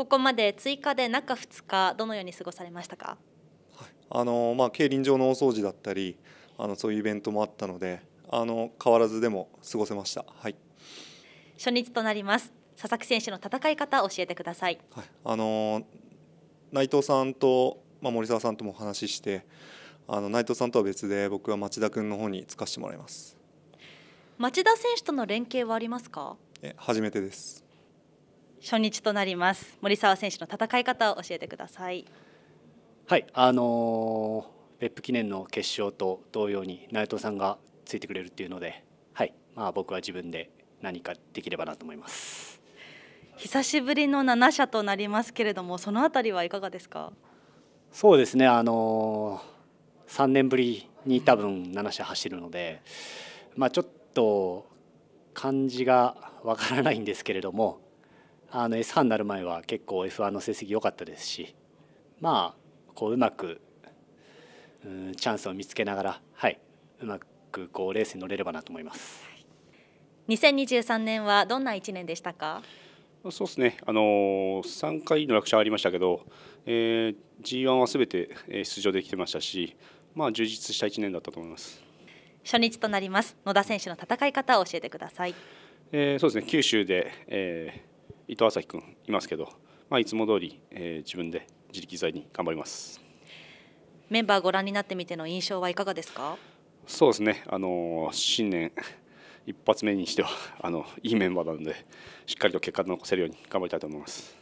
ここまで追加で中2日どのように過ごされましたか、はい、あのまあ、競輪場の大掃除だったりあのそういうイベントもあったのであの変わらずでも過ごせました、はい、初日となります佐々木選手の戦い方を教えてください、はい、あの内藤さんと、まあ、森澤さんともお話ししてあの内藤さんとは別で僕は町田君の方につかせてもらいます町田選手との連携はありますかえ初めてです初日となります森澤選手の戦い方を教えてください。はいあのー、別府記念の決勝と同様に内藤さんがついてくれるっていうので、はいまあ、僕は自分で何かできればなと思います久しぶりの7社となりますけれどもその辺りはいかがですかそうですね、あのー、3年ぶりに多分7社走るので、まあ、ちょっと感じがわからないんですけれどもあの S 班になる前は結構 F1 の成績良かったですしまあこううまくうんチャンスを見つけながらはいうまくこうレースに乗れればなと思います。2023年はどんな1年でしたかそうですね、あのー、3回の落車ありましたけど、えー、g 1はすべて出場できてましたし、まあ、充実した1年だったと思います初日となります野田選手の戦い方を教えてください。えー、そうですね九州で、えー伊藤朝輝君いますけど、まあ、いつも通り、えー、自分で自力剤に頑張りますメンバーご覧になってみての印象はいかがですかそうですね、あの新年一発目にしてはあのいいメンバーなのでしっかりと結果残せるように頑張りたいと思います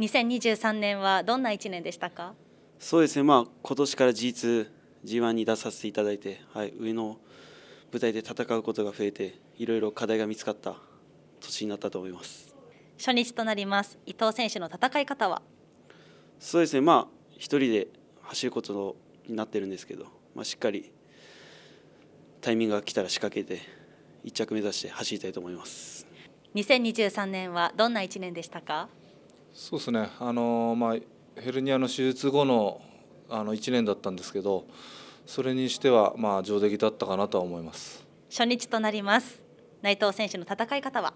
2023年はどんな1年でしたかそうですね、まあ、今年から G2、G1 に出させていただいて、はい、上の舞台で戦うことが増えていろいろ課題が見つかった年になったと思います。初日となります伊藤選手の戦い方はそうですね、まあ、1人で走ることになってるんですけど、まあ、しっかりタイミングが来たら仕掛けて1着目指して走りたいと思います2023年はどんな1年でしたかそうですねあの、まあ、ヘルニアの手術後のあの1年だったんですけどそれにしては、まあ、上出来だったかなとは思います初日となります内藤選手の戦い方は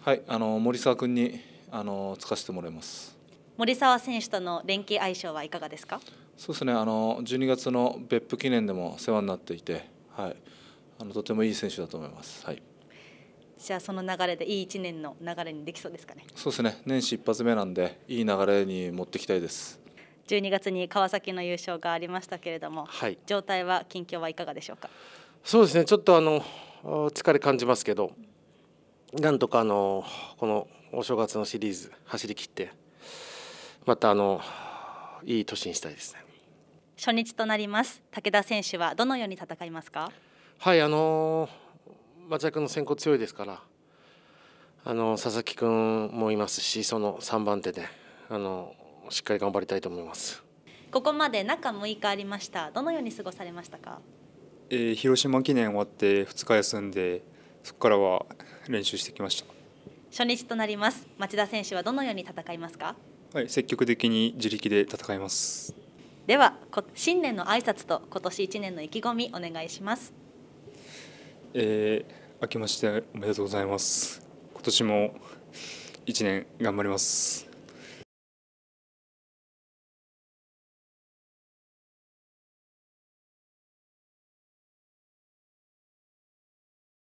はい、あの森沢君にあのつかせてもらいます。森沢選手との連携相性はいかがですか。そうですね、あの12月の別府記念でも世話になっていて、はい、あのとてもいい選手だと思います。はい。じゃあその流れでいい1年の流れにできそうですかね。そうですね、年始一発目なんでいい流れに持ってきたいです。12月に川崎の優勝がありましたけれども、はい、状態は近況はいかがでしょうか。そうですね、ちょっとあの疲れ感じますけど、なんとかあのこのお正月のシリーズ走り切ってまたあのいい年にしたいですね初日となります武田選手はどのように戦いますかはいあの松田君の先行強いですからあの佐々木君もいますしその3番手であのしっかり頑張りたいと思いますここまで中6日ありましたどのように過ごされましたか、えー、広島記念終わって2日休んでそこからは練習してきました初日となります町田選手はどのように戦いますかはい積極的に自力で戦いますでは新年の挨拶と今年1年の意気込みお願いしますえー、明けましておめでとうございます今年も1年頑張ります